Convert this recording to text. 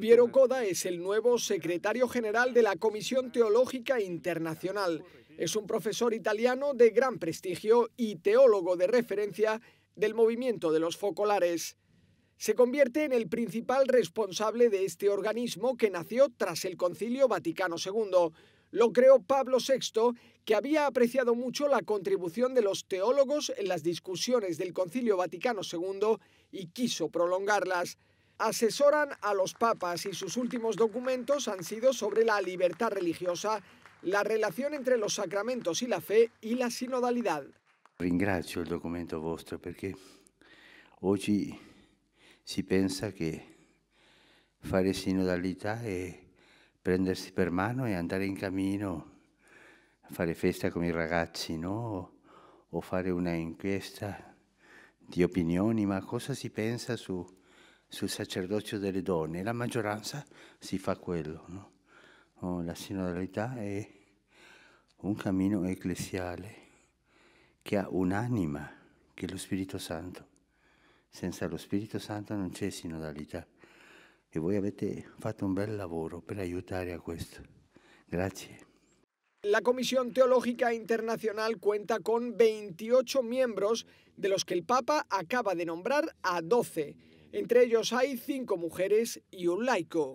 Piero Coda es el nuevo secretario general de la Comisión Teológica Internacional. Es un profesor italiano de gran prestigio y teólogo de referencia del movimiento de los focolares. Se convierte en el principal responsable de este organismo que nació tras el Concilio Vaticano II lo creó Pablo VI, que había apreciado mucho la contribución de los teólogos en las discusiones del Concilio Vaticano II y quiso prolongarlas. Asesoran a los papas y sus últimos documentos han sido sobre la libertad religiosa, la relación entre los sacramentos y la fe y la sinodalidad. Ringrazio el documento vuestro porque hoy si piensa que fare sinodalidad es prendersi per mano e andare in cammino, fare festa con i ragazzi, no? O fare una inchiesta di opinioni, ma cosa si pensa su, sul sacerdozio delle donne? La maggioranza si fa quello, no? la sinodalità è un cammino ecclesiale che ha un'anima, che è lo Spirito Santo. Senza lo Spirito Santo non c'è sinodalità. e voi avete fatto un bel lavoro per aiutare a questo. Gracias. La Comisión Teológica Internacional cuenta con 28 miembros, de los que el Papa acaba de nombrar a 12. Entre ellos hay cinco mujeres y un laico.